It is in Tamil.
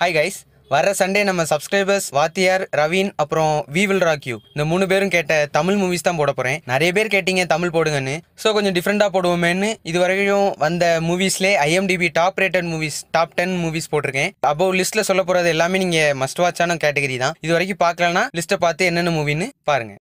ஹாய் கைஸ் வர சண்டே நம்ம சப்ஸ்கிரைபர்ஸ் வாத்தியார் ரவீன் அப்புறம் வி வில் ராக் இந்த மூணு பேரும் கேட்ட தமிழ் மூவிஸ் தான் போட போகிறேன் நிறைய பேர் கேட்டீங்க தமிழ் போடுங்கன்னு ஸோ கொஞ்சம் டிஃப்ரெண்ட்டாக போடுவோமேன்னு இது வரைக்கும் வந்த மூவிஸ்லே IMDb top rated movies top ten movies போட்டிருக்கேன் அப்போ லிஸ்ட்டில் சொல்ல போகிறது எல்லாமே நீங்கள் மஸ்ட் வாட்சான கேட்டகரி தான் இது வரைக்கும் பார்க்கலன்னா லிஸ்ட்டை பார்த்து என்னென்ன மூவின்னு பாருங்கள்